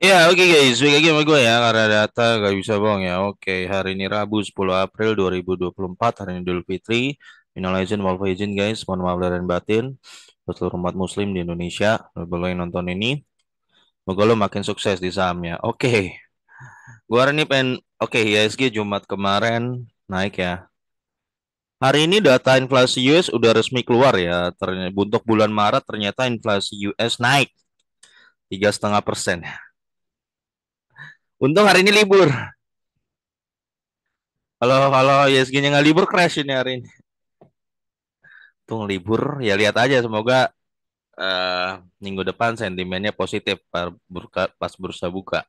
Ya, oke guys, balik lagi sama gue ya, karena data gak bisa bohong ya. Oke, hari ini Rabu 10 April 2024, hari ini Idul Fitri. Minal izin wal izin guys, mohon maaf dan batin. seluruh umat muslim di Indonesia, lo yang nonton ini, semoga lo makin sukses di sahamnya. Oke, gue hari ini pengen, oke IHSG Jumat kemarin naik ya. Hari ini data inflasi US udah resmi keluar ya. Ternyata, untuk bulan Maret ternyata inflasi US naik tiga setengah persen Untung hari ini libur. Kalau kalau ISG-nya nggak libur crash ini hari ini. Untung libur, ya lihat aja semoga uh, minggu depan sentimennya positif pas bursa, buka.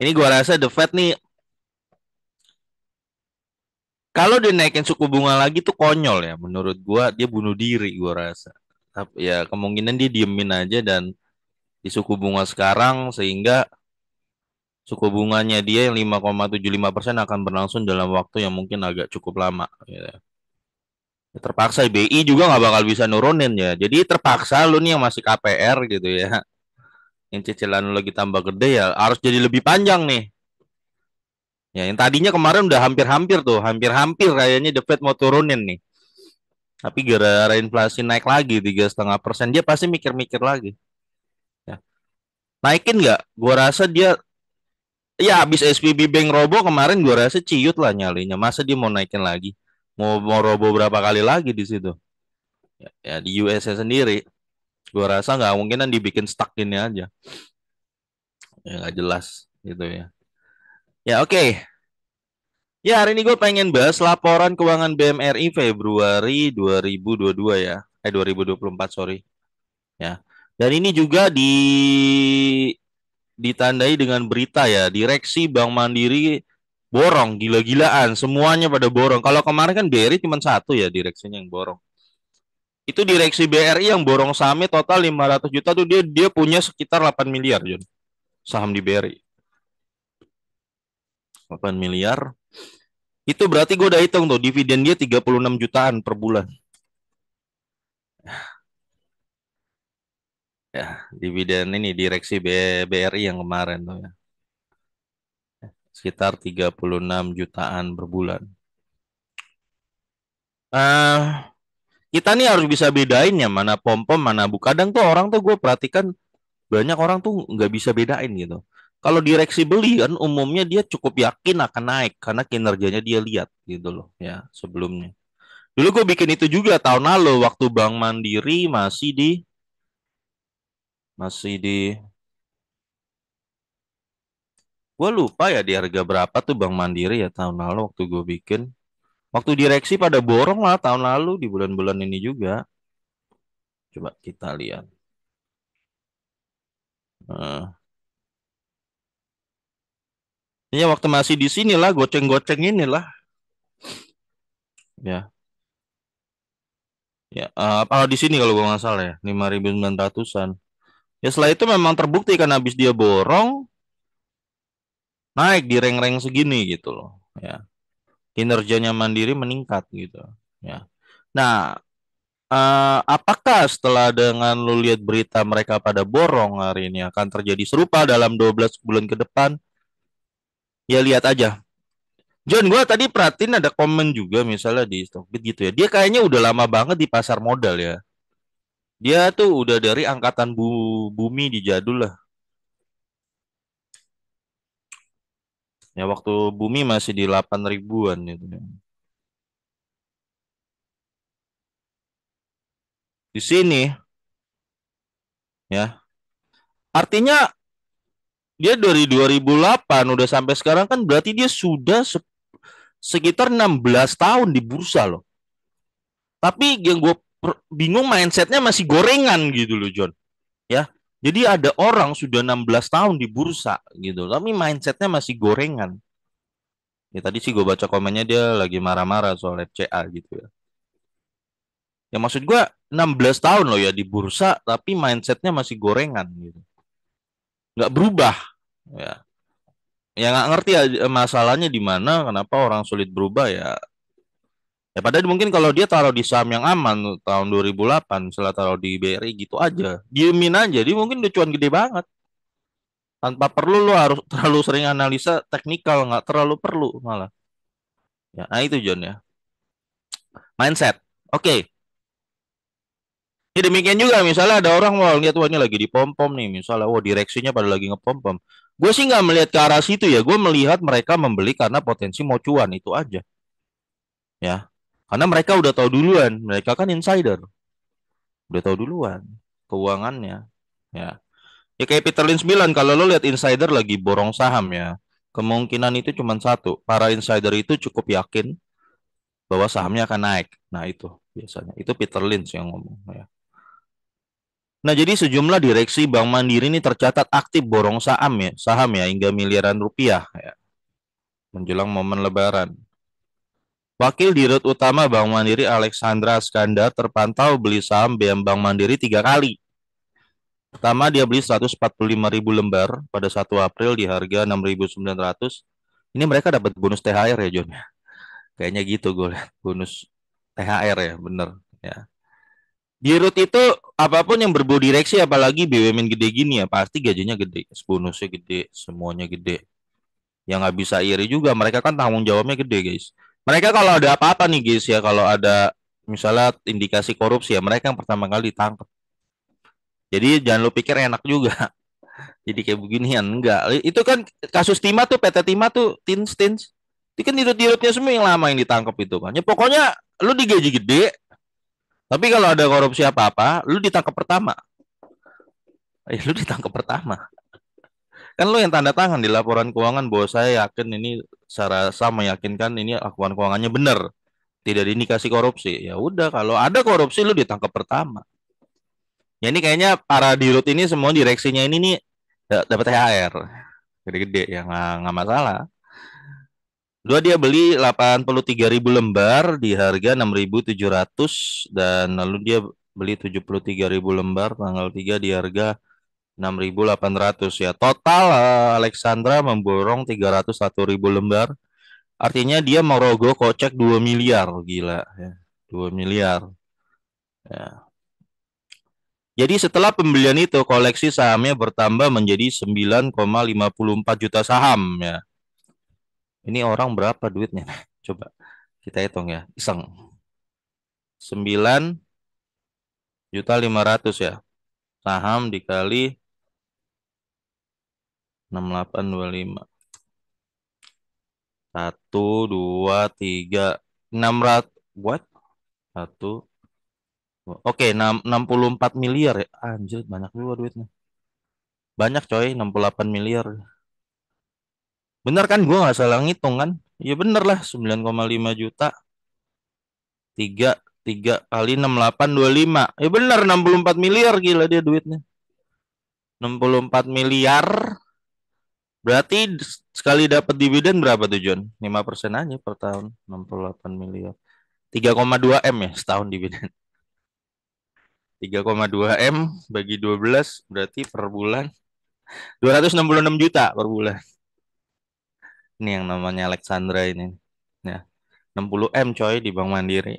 Ini gua rasa The Fed nih kalau dia naikin suku bunga lagi tuh konyol ya menurut gua dia bunuh diri gua rasa. Tapi ya kemungkinan dia diemin aja dan di suku bunga sekarang sehingga suku bunganya dia yang 5,75 persen akan berlangsung dalam waktu yang mungkin agak cukup lama. Gitu. Ya, terpaksa BI juga nggak bakal bisa nurunin ya. Jadi terpaksa lu nih yang masih KPR gitu ya. Yang cicilan lu lagi tambah gede ya harus jadi lebih panjang nih. Ya, yang tadinya kemarin udah hampir-hampir tuh, hampir-hampir kayaknya The Fed mau turunin nih. Tapi gara-gara inflasi naik lagi tiga setengah persen, dia pasti mikir-mikir lagi. Ya. Naikin nggak? Gua rasa dia Iya habis SPB Bank Robo kemarin gue rasa ciut lah nyalinya. Masa dia mau naikin lagi? Mau mau robo berapa kali lagi di situ? Ya, ya di USA sendiri, gue rasa nggak mungkinan dibikin stuck ini aja. Ya nggak jelas gitu ya. Ya oke. Okay. Ya hari ini gue pengen bahas laporan keuangan BMRI Februari 2022 ya. Eh 2024 sorry. Ya. Dan ini juga di ditandai dengan berita ya, direksi Bank Mandiri borong gila-gilaan, semuanya pada borong. Kalau kemarin kan BRI cuma satu ya direksinya yang borong. Itu direksi BRI yang borong sahamnya total 500 juta tuh dia dia punya sekitar 8 miliar Jun. Saham di BRI. 8 miliar. Itu berarti gue udah hitung tuh dividen dia 36 jutaan per bulan ya dividen ini direksi B, BRI yang kemarin tuh ya sekitar 36 jutaan per bulan. Uh, kita nih harus bisa bedain ya mana pom pom mana bu. Kadang tuh orang tuh gue perhatikan banyak orang tuh nggak bisa bedain gitu. Kalau direksi beli kan umumnya dia cukup yakin akan naik karena kinerjanya dia lihat gitu loh ya sebelumnya. Dulu gue bikin itu juga tahun lalu waktu Bank Mandiri masih di masih di gue lupa ya di harga berapa tuh Bank Mandiri ya tahun lalu waktu gue bikin waktu direksi pada borong lah tahun lalu di bulan-bulan ini juga coba kita lihat nah. ya waktu masih di sini lah goceng-goceng inilah ya ya uh, eh, kalau di sini kalau gue nggak salah ya 5900 ratusan Ya setelah itu memang terbukti kan habis dia borong naik di reng-reng segini gitu loh, ya. Kinerjanya Mandiri meningkat gitu, ya. Nah, eh, apakah setelah dengan lu lihat berita mereka pada borong hari ini akan terjadi serupa dalam 12 bulan ke depan? Ya lihat aja. John, gue tadi perhatiin ada komen juga misalnya di Stockbit gitu ya. Dia kayaknya udah lama banget di pasar modal ya dia tuh udah dari angkatan bu, bumi di jadul lah. Ya waktu bumi masih di 8 ribuan itu. Di sini ya. Artinya dia dari 2008 udah sampai sekarang kan berarti dia sudah se sekitar 16 tahun di bursa loh. Tapi yang gue bingung mindsetnya masih gorengan gitu loh John. Ya. Jadi ada orang sudah 16 tahun di bursa gitu, tapi mindsetnya masih gorengan. Ya tadi sih gue baca komennya dia lagi marah-marah soal FCA gitu ya. Ya maksud gue 16 tahun loh ya di bursa, tapi mindsetnya masih gorengan gitu. Nggak berubah ya. Ya nggak ngerti masalahnya di mana, kenapa orang sulit berubah ya Ya padahal mungkin kalau dia taruh di saham yang aman tahun 2008, setelah taruh di BRI gitu aja. Diemin aja, dia mungkin udah cuan gede banget. Tanpa perlu lo harus terlalu sering analisa teknikal, nggak terlalu perlu malah. Ya, nah itu John ya. Mindset. Oke. Okay. Ya demikian juga misalnya ada orang mau lihat wah ini lagi di pom pom nih misalnya wah direksinya pada lagi ngepom pom. Gue sih nggak melihat ke arah situ ya. Gue melihat mereka membeli karena potensi mau cuan itu aja. Ya, karena mereka udah tahu duluan, mereka kan insider. Udah tahu duluan keuangannya, ya. Ya kayak Peter Lynch bilang kalau lo lihat insider lagi borong saham ya. Kemungkinan itu cuma satu, para insider itu cukup yakin bahwa sahamnya akan naik. Nah, itu biasanya. Itu Peter Lynch yang ngomong ya. Nah, jadi sejumlah direksi Bank Mandiri ini tercatat aktif borong saham ya, saham ya hingga miliaran rupiah ya. Menjelang momen lebaran. Wakil Dirut Utama Bank Mandiri Alexandra Skanda terpantau beli saham BM Bank Mandiri tiga kali. Pertama dia beli 145.000 lembar pada 1 April di harga 6.900. Ini mereka dapat bonus THR ya John ya? Kayaknya gitu gue lihat bonus THR ya bener ya. Dirut itu apapun yang berbau direksi apalagi BUMN gede gini ya pasti gajinya gede, bonusnya gede, semuanya gede. Yang nggak bisa iri juga mereka kan tanggung jawabnya gede guys mereka kalau ada apa-apa nih guys ya kalau ada misalnya indikasi korupsi ya mereka yang pertama kali ditangkap jadi jangan lo pikir enak juga jadi kayak beginian enggak itu kan kasus timah tuh PT timah tuh tins tins itu kan dirut-dirutnya semua yang lama yang ditangkap itu kan ya pokoknya lu digaji gede tapi kalau ada korupsi apa-apa lu ditangkap pertama eh, lu ditangkap pertama kan lo yang tanda tangan di laporan keuangan bahwa saya yakin ini secara sama meyakinkan ini akuan keuangannya benar tidak diindikasi korupsi ya udah kalau ada korupsi lo ditangkap pertama ya ini kayaknya para dirut ini semua direksinya ini nih dapat THR gede-gede ya nggak masalah Dua dia beli 83 ribu lembar di harga 6.700 dan lalu dia beli 73 ribu lembar tanggal 3 di harga 6.800 ya. Total eh, Alexandra memborong 301.000 lembar. Artinya dia merogoh kocek 2 miliar, gila ya. 2 miliar. Ya. Jadi setelah pembelian itu koleksi sahamnya bertambah menjadi 9,54 juta saham ya. Ini orang berapa duitnya? Coba kita hitung ya, iseng. 9 juta 500 ya. Saham dikali 6825. 1, 2, 3, 600, what? 1, Oke, okay, 64 miliar ya. Anjir, banyak juga duitnya. Banyak coy, 68 miliar. Bener kan gue nggak salah ngitung kan? Ya bener lah, 9,5 juta. 3, 3 kali 68, 25. Ya bener, 64 miliar gila dia duitnya. 64 miliar Berarti sekali dapat dividen berapa tuh John? 5 persen aja per tahun, 68 miliar. 3,2 M ya setahun dividen. 3,2 M bagi 12 berarti per bulan 266 juta per bulan. Ini yang namanya Alexandra ini. Ya. 60 M coy di Bank Mandiri.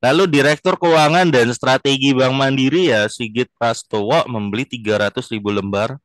Lalu Direktur Keuangan dan Strategi Bank Mandiri ya Sigit Prastowo membeli 300 ribu lembar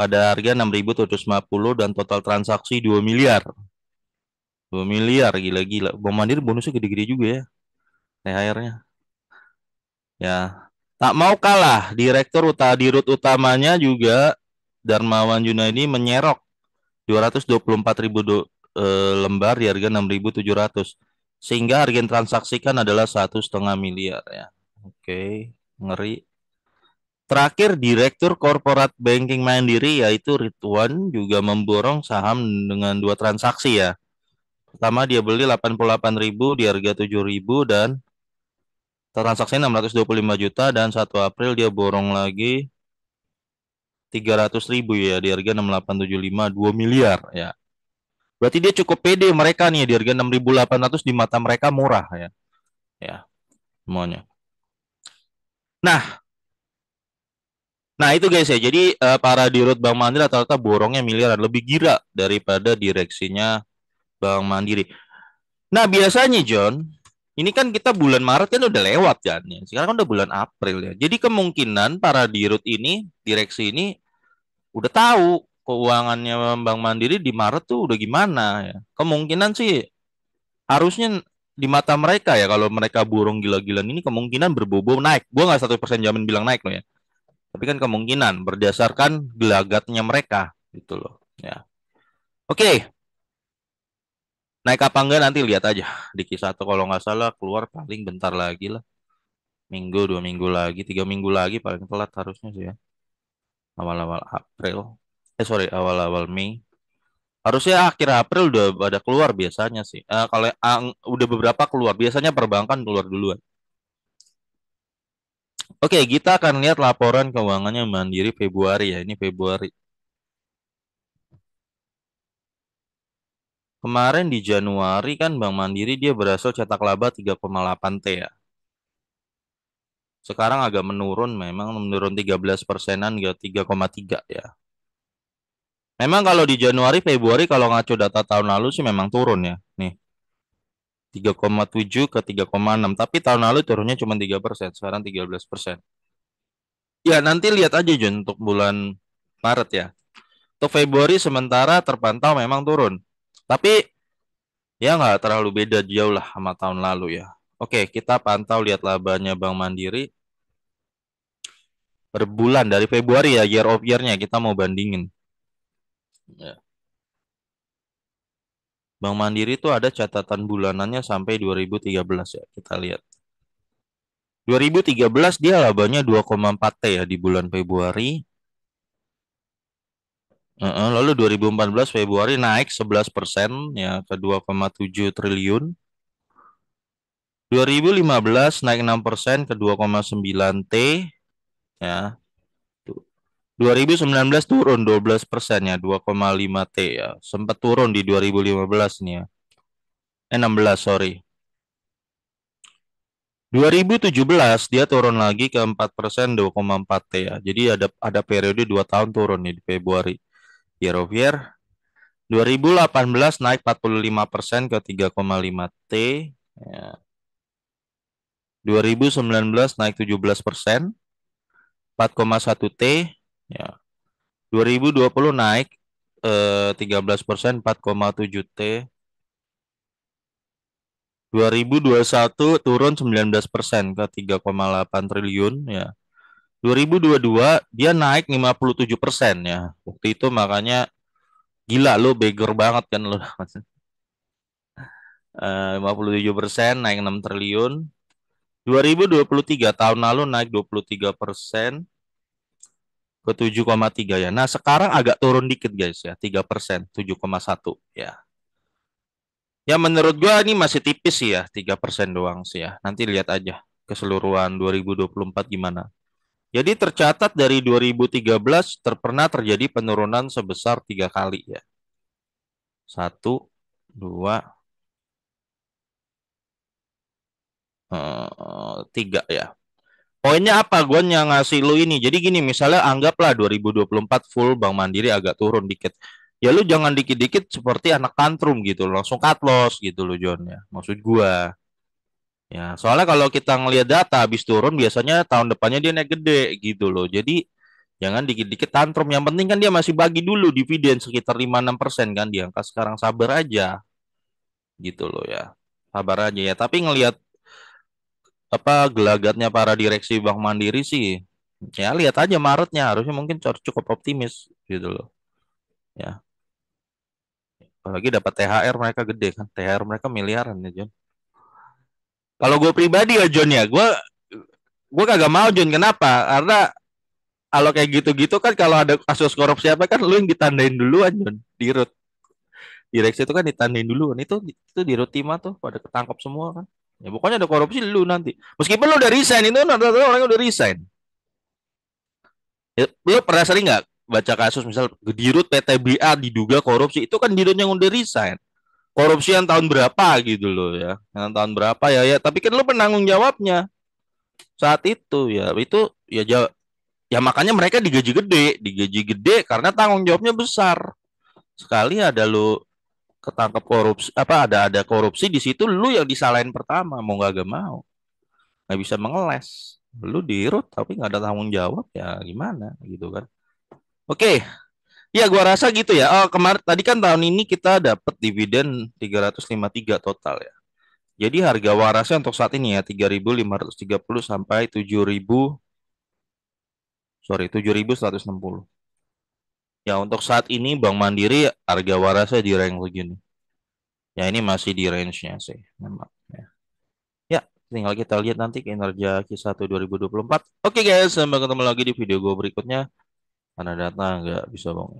pada harga 6.750 dan total transaksi 2 miliar. 2 miliar gila-gila. Bank Mandiri bonusnya gede-gede juga ya. THR-nya. Ya, tak mau kalah, Direktur Uta Dirut utamanya juga Darmawan Junaidi menyerok 224.000 e, eh, lembar di harga 6.700 sehingga harga yang transaksikan adalah satu setengah miliar ya. Oke, ngeri. Terakhir, Direktur Corporate Banking Mandiri yaitu Ridwan juga memborong saham dengan dua transaksi ya. Pertama dia beli 88.000 di harga 7.000 dan transaksi 625 juta dan 1 April dia borong lagi 300.000 ya di harga 6875 2 miliar ya. Berarti dia cukup pede mereka nih di harga 6.800 di mata mereka murah ya. Ya. Semuanya. Nah, Nah itu guys ya, jadi uh, para dirut Bank Mandiri rata-rata borongnya miliaran, lebih gila daripada direksinya Bank Mandiri. Nah biasanya John, ini kan kita bulan Maret kan udah lewat kan ya. Sekarang kan udah bulan April ya. Jadi kemungkinan para dirut ini, direksi ini udah tahu keuangannya Bank Mandiri di Maret tuh udah gimana ya. Kemungkinan sih harusnya di mata mereka ya kalau mereka burung gila-gilaan ini kemungkinan berbobo naik. Gua nggak satu persen jamin bilang naik loh ya tapi kan kemungkinan berdasarkan gelagatnya mereka gitu loh ya oke naik apa enggak nanti lihat aja di kisah satu kalau nggak salah keluar paling bentar lagi lah minggu dua minggu lagi tiga minggu lagi paling telat harusnya sih ya awal-awal April eh sorry awal-awal Mei Harusnya akhir April udah ada keluar biasanya sih. Uh, kalau uh, udah beberapa keluar, biasanya perbankan keluar duluan. Oke, kita akan lihat laporan keuangannya Mandiri Februari ya. Ini Februari. Kemarin di Januari kan Bank Mandiri dia berhasil cetak laba 3,8 T ya. Sekarang agak menurun memang menurun 13 persenan ke 3,3 ya. Memang kalau di Januari Februari kalau ngaco data tahun lalu sih memang turun ya. Nih. 3,7 ke 3,6. Tapi tahun lalu turunnya cuma 3 persen, sekarang 13 persen. Ya nanti lihat aja Jun untuk bulan Maret ya. Untuk Februari sementara terpantau memang turun. Tapi ya nggak terlalu beda jauh lah sama tahun lalu ya. Oke, kita pantau lihat labanya Bank Mandiri. Per bulan dari Februari ya, year of year-nya kita mau bandingin. Ya. Bank Mandiri itu ada catatan bulanannya sampai 2013 ya. Kita lihat. 2013 dia labanya 2,4T ya di bulan Februari. Lalu 2014 Februari naik 11 persen ya ke 2,7 triliun. 2015 naik 6 persen ke 2,9 T ya. 2019 turun 12 persen ya 2,5 T ya sempat turun di 2015 nih ya eh 16 sorry 2017 dia turun lagi ke 4 persen 2,4 T ya jadi ada ada periode 2 tahun turun nih di Februari year of year 2018 naik 45 persen ke 3,5 T ya. 2019 naik 17 persen 4,1 T Ya. 2020 naik eh, 13 persen 4,7 T. 2021 turun 19 persen ke 3,8 triliun ya. 2022 dia naik 57 persen ya. Waktu itu makanya gila lo beger banget kan lo. eh, 57 persen naik 6 triliun. 2023 tahun lalu naik 23 persen ke 7,3 ya. Nah, sekarang agak turun dikit guys ya, 3 persen, 7,1 ya. Ya menurut gua ini masih tipis sih ya, 3 persen doang sih ya. Nanti lihat aja keseluruhan 2024 gimana. Jadi tercatat dari 2013 terpernah terjadi penurunan sebesar tiga kali ya. Satu, dua, eh, tiga ya. Poinnya apa? Gue yang ngasih lu ini. Jadi gini, misalnya anggaplah 2024 full Bank Mandiri agak turun dikit. Ya lu jangan dikit-dikit seperti anak tantrum gitu, langsung cut loss gitu lo John ya. Maksud gua. Ya, soalnya kalau kita ngelihat data habis turun biasanya tahun depannya dia naik gede gitu loh. Jadi jangan dikit-dikit tantrum. Yang penting kan dia masih bagi dulu dividen sekitar 5 persen kan di angka sekarang sabar aja. Gitu loh ya. Sabar aja ya. Tapi ngelihat apa gelagatnya para direksi Bank Mandiri sih ya lihat aja Maretnya harusnya mungkin cukup optimis gitu loh ya apalagi dapat THR mereka gede kan THR mereka miliaran ya John kalau gue pribadi ya John ya gue gue kagak mau John kenapa karena kalau kayak gitu-gitu kan kalau ada kasus korupsi apa kan lu yang ditandain duluan John di direksi itu kan ditandain duluan itu itu di Rutima tuh pada ketangkap semua kan Ya pokoknya ada korupsi lu nanti. Meskipun lu udah resign itu kan orang udah resign. Ya, lu pernah sering nggak baca kasus misal Gedirut PTBA diduga korupsi itu kan Dirut yang udah resign. Korupsi yang tahun berapa gitu loh ya. Yang tahun berapa ya ya tapi kan lu penanggung jawabnya saat itu ya itu ya jawab ya makanya mereka digaji gede, digaji gede karena tanggung jawabnya besar. Sekali ada lu ketangkep korupsi apa ada ada korupsi di situ lu yang disalahin pertama mau nggak gak mau nggak bisa mengeles lu dirut tapi nggak ada tanggung jawab ya gimana gitu kan oke okay. Ya, gua rasa gitu ya. Oh, kemarin tadi kan tahun ini kita dapat dividen 353 total ya. Jadi harga warasnya untuk saat ini ya 3.530 sampai 7.000 sorry 7.160. Ya untuk saat ini Bank Mandiri harga warasnya di range segini. Ya ini masih di range-nya sih memang. Ya. ya tinggal kita lihat nanti kinerja Q1 2024. Oke guys, sampai ketemu lagi di video gue berikutnya. Karena data nggak bisa bohong.